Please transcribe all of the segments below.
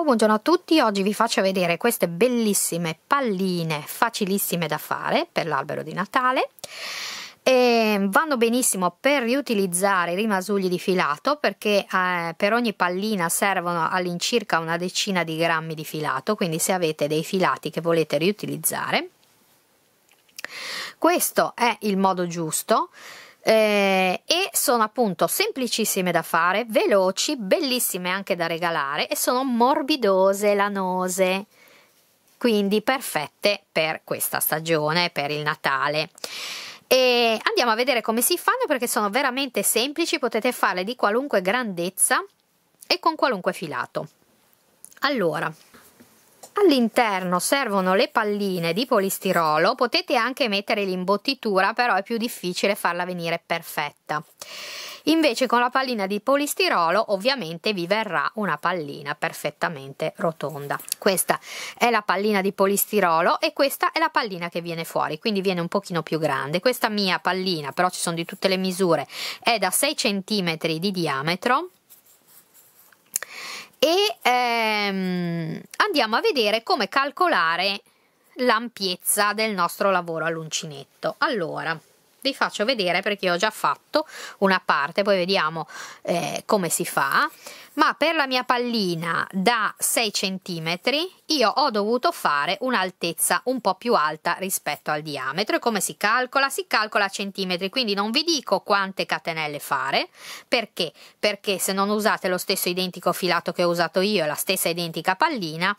Ciao, buongiorno a tutti, oggi vi faccio vedere queste bellissime palline facilissime da fare per l'albero di Natale e vanno benissimo per riutilizzare i rimasugli di filato perché eh, per ogni pallina servono all'incirca una decina di grammi di filato quindi se avete dei filati che volete riutilizzare questo è il modo giusto eh, e sono appunto semplicissime da fare, veloci, bellissime anche da regalare e sono morbidose, lanose quindi perfette per questa stagione, per il Natale. E andiamo a vedere come si fanno perché sono veramente semplici, potete farle di qualunque grandezza e con qualunque filato. Allora, All'interno servono le palline di polistirolo, potete anche mettere l'imbottitura, però è più difficile farla venire perfetta. Invece con la pallina di polistirolo ovviamente vi verrà una pallina perfettamente rotonda. Questa è la pallina di polistirolo e questa è la pallina che viene fuori, quindi viene un pochino più grande. Questa mia pallina, però ci sono di tutte le misure, è da 6 cm di diametro e ehm, andiamo a vedere come calcolare l'ampiezza del nostro lavoro all'uncinetto. Allora, vi faccio vedere perché ho già fatto una parte, poi vediamo eh, come si fa ma per la mia pallina da 6 cm io ho dovuto fare un'altezza un po' più alta rispetto al diametro e come si calcola? Si calcola a centimetri, quindi non vi dico quante catenelle fare, perché? Perché se non usate lo stesso identico filato che ho usato io e la stessa identica pallina,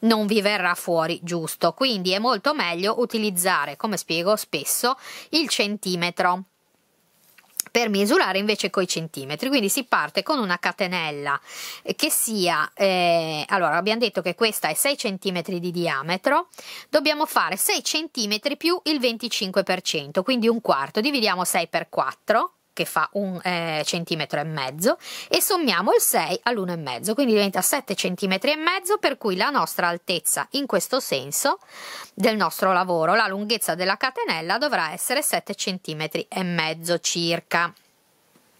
non vi verrà fuori giusto, quindi è molto meglio utilizzare, come spiego spesso, il centimetro per misurare invece coi centimetri. Quindi si parte con una catenella eh, che sia, eh, allora abbiamo detto che questa è 6 cm di diametro, dobbiamo fare 6 cm più il 25%, quindi un quarto, dividiamo 6 per 4 che fa un eh, centimetro e mezzo e sommiamo il 6 all'1,5, quindi diventa 7 centimetri e mezzo per cui la nostra altezza in questo senso del nostro lavoro, la lunghezza della catenella dovrà essere 7 centimetri e mezzo circa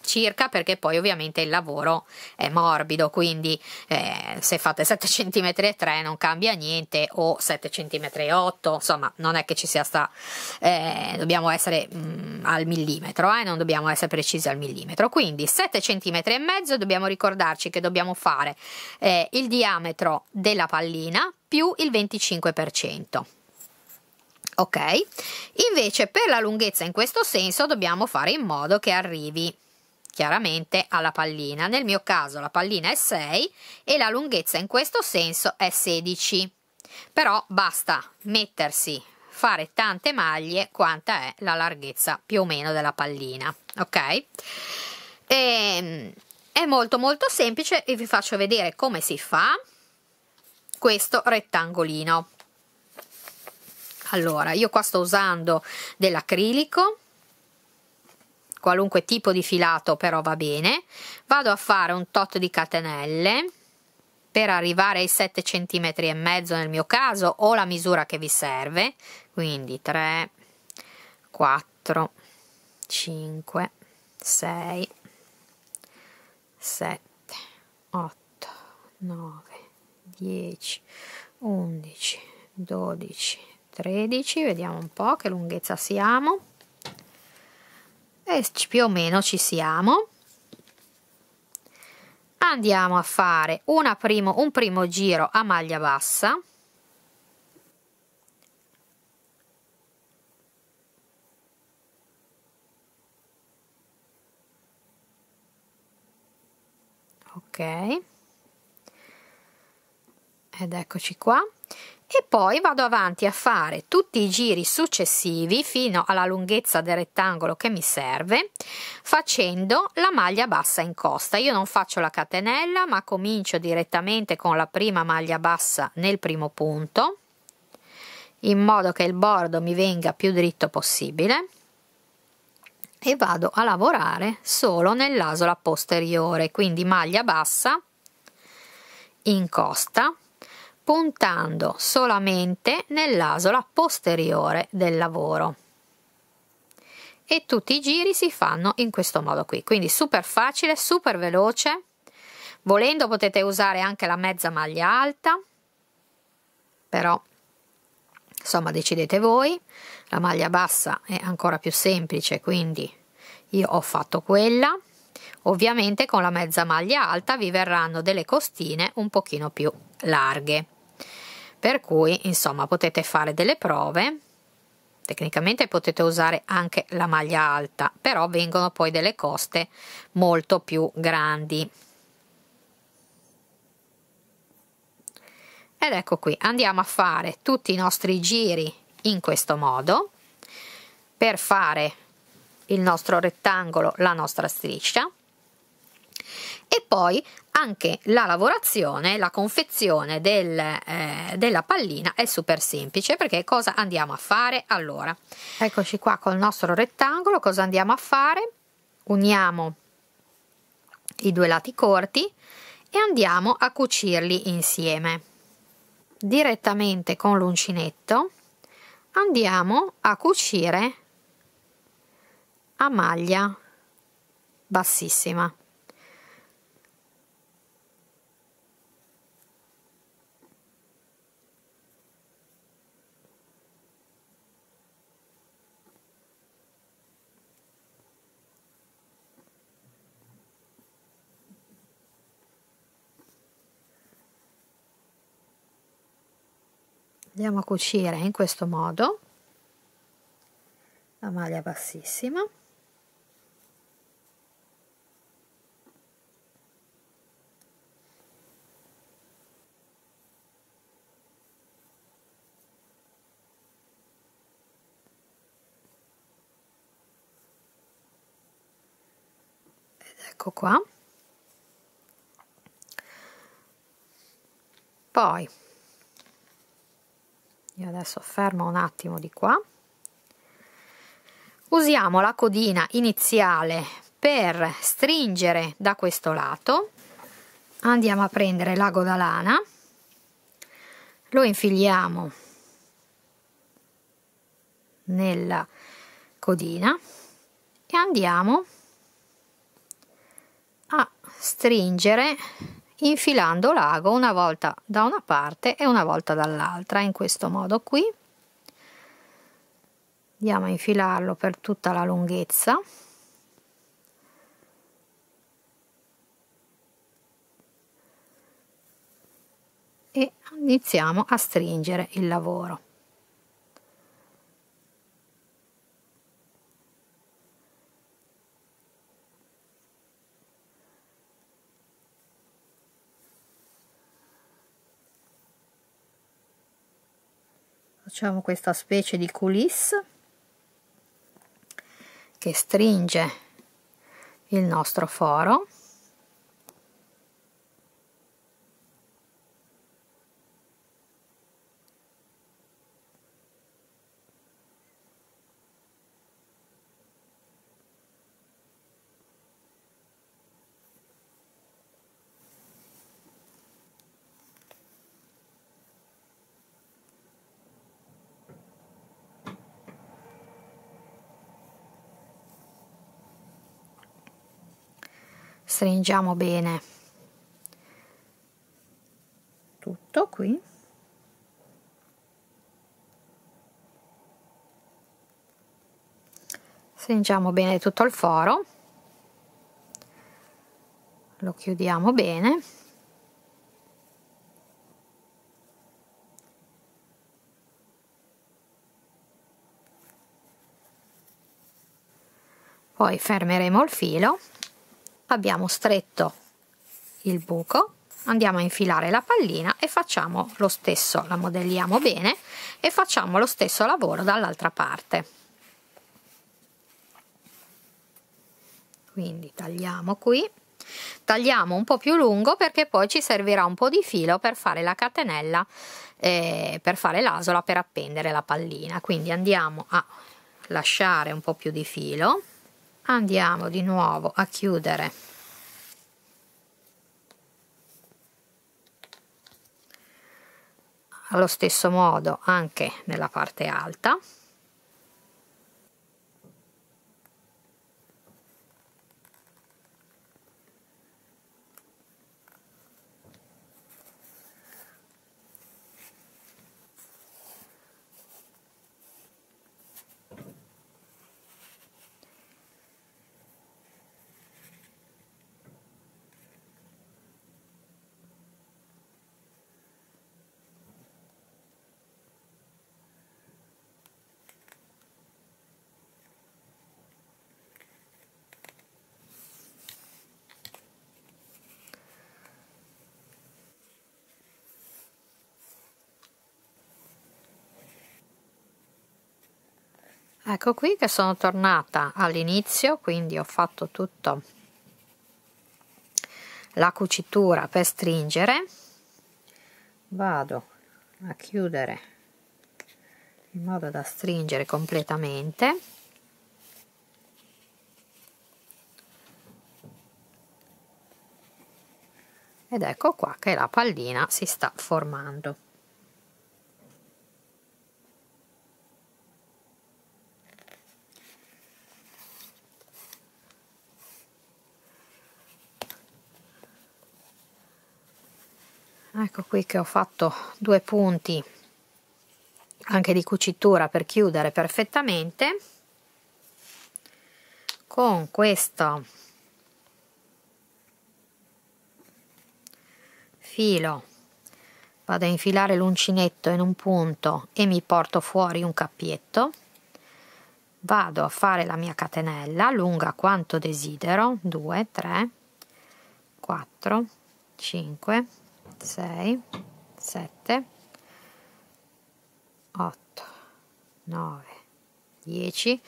circa perché poi ovviamente il lavoro è morbido quindi eh, se fate 7 cm non cambia niente o 7 cm insomma non è che ci sia sta eh, dobbiamo essere mh, mm, al millimetro eh, non dobbiamo essere precisi al millimetro quindi 7 cm e mezzo dobbiamo ricordarci che dobbiamo fare eh, il diametro della pallina più il 25% ok invece per la lunghezza in questo senso dobbiamo fare in modo che arrivi chiaramente alla pallina. Nel mio caso la pallina è 6 e la lunghezza in questo senso è 16. Però basta mettersi, fare tante maglie quanta è la larghezza più o meno della pallina, ok? E, ehm, è molto molto semplice e vi faccio vedere come si fa questo rettangolino. Allora, io qua sto usando dell'acrilico qualunque tipo di filato però va bene vado a fare un tot di catenelle per arrivare ai 7 cm e mezzo nel mio caso o la misura che vi serve quindi 3 4 5 6 7 8 9 10 11 12 13 vediamo un po' che lunghezza siamo e eh, più o meno ci siamo andiamo a fare una primo, un primo giro a maglia bassa ok ed eccoci qua e poi vado avanti a fare tutti i giri successivi fino alla lunghezza del rettangolo che mi serve facendo la maglia bassa in costa io non faccio la catenella ma comincio direttamente con la prima maglia bassa nel primo punto in modo che il bordo mi venga più dritto possibile e vado a lavorare solo nell'asola posteriore quindi maglia bassa in costa puntando solamente nell'asola posteriore del lavoro. E tutti i giri si fanno in questo modo qui, quindi super facile, super veloce. Volendo potete usare anche la mezza maglia alta, però insomma decidete voi. La maglia bassa è ancora più semplice, quindi io ho fatto quella. Ovviamente con la mezza maglia alta vi verranno delle costine un pochino più larghe. Per cui, insomma, potete fare delle prove. Tecnicamente potete usare anche la maglia alta, però vengono poi delle coste molto più grandi. Ed ecco qui, andiamo a fare tutti i nostri giri in questo modo per fare il nostro rettangolo, la nostra striscia e poi anche la lavorazione, la confezione del, eh, della pallina è super semplice perché cosa andiamo a fare? Allora, eccoci qua col nostro rettangolo, cosa andiamo a fare? Uniamo i due lati corti e andiamo a cucirli insieme. Direttamente con l'uncinetto andiamo a cucire a maglia bassissima. andiamo a cucire in questo modo la maglia bassissima ecco qua. Poi io adesso fermo un attimo di qua usiamo la codina iniziale per stringere da questo lato andiamo a prendere l'ago da lana lo infiliamo nella codina e andiamo a stringere infilando l'ago una volta da una parte e una volta dall'altra in questo modo qui andiamo a infilarlo per tutta la lunghezza e iniziamo a stringere il lavoro facciamo questa specie di coulisse che stringe il nostro foro stringiamo bene tutto qui stringiamo bene tutto il foro lo chiudiamo bene poi fermeremo il filo abbiamo stretto il buco andiamo a infilare la pallina e facciamo lo stesso la modelliamo bene e facciamo lo stesso lavoro dall'altra parte quindi tagliamo qui tagliamo un po più lungo perché poi ci servirà un po di filo per fare la catenella eh, per fare l'asola per appendere la pallina quindi andiamo a lasciare un po più di filo andiamo di nuovo a chiudere allo stesso modo anche nella parte alta ecco qui che sono tornata all'inizio quindi ho fatto tutto la cucitura per stringere vado a chiudere in modo da stringere completamente ed ecco qua che la pallina si sta formando ecco qui che ho fatto due punti anche di cucitura per chiudere perfettamente con questo filo vado a infilare l'uncinetto in un punto e mi porto fuori un cappietto vado a fare la mia catenella lunga quanto desidero 2 3 4 5 6, 7, 8, 9, 10,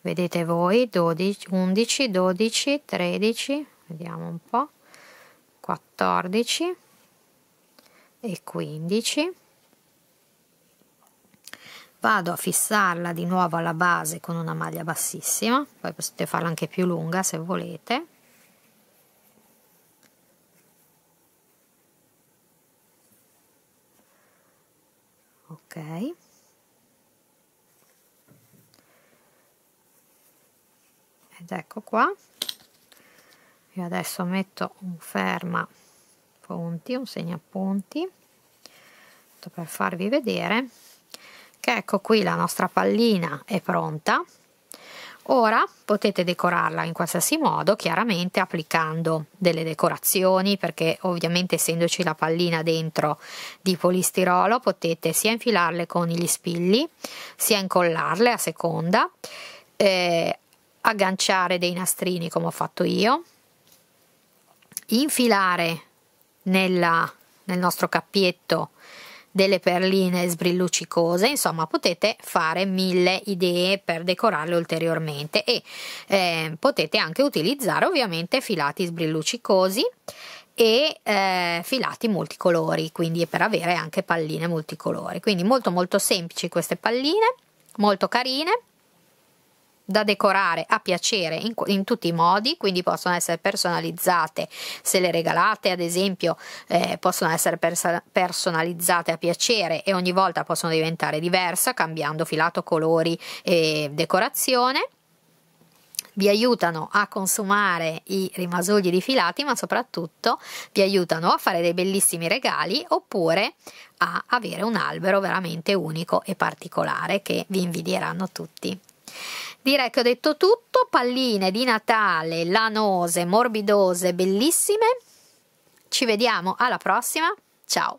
vedete voi, 12, 11, 12, 13, vediamo un po', 14 e 15. Vado a fissarla di nuovo alla base con una maglia bassissima, poi potete farla anche più lunga se volete ed ecco qua io adesso metto un ferma punti un segnapunti per farvi vedere che ecco qui la nostra pallina è pronta ora potete decorarla in qualsiasi modo chiaramente applicando delle decorazioni perché ovviamente essendoci la pallina dentro di polistirolo potete sia infilarle con gli spilli sia incollarle a seconda eh, agganciare dei nastrini come ho fatto io, infilare nella, nel nostro cappietto delle perline sbrilluccicose, insomma potete fare mille idee per decorarle ulteriormente e eh, potete anche utilizzare ovviamente filati sbrilluccicosi e eh, filati multicolori, quindi per avere anche palline multicolori. Quindi molto molto semplici queste palline, molto carine da decorare a piacere in, in, tutti i modi, quindi possono essere personalizzate se le regalate, ad esempio eh, possono essere persa- personalizzate a piacere e ogni volta possono diventare diversa cambiando filato, colori e decorazione vi aiutano a consumare i rimasugli di filati, ma soprattutto vi aiutano a fare dei bellissimi regali oppure a avere un albero veramente unico e particolare che vi invidieranno tutti. Direi che ho detto tutto, palline di Natale, lanose, morbidose, bellissime. Ci vediamo alla prossima, ciao!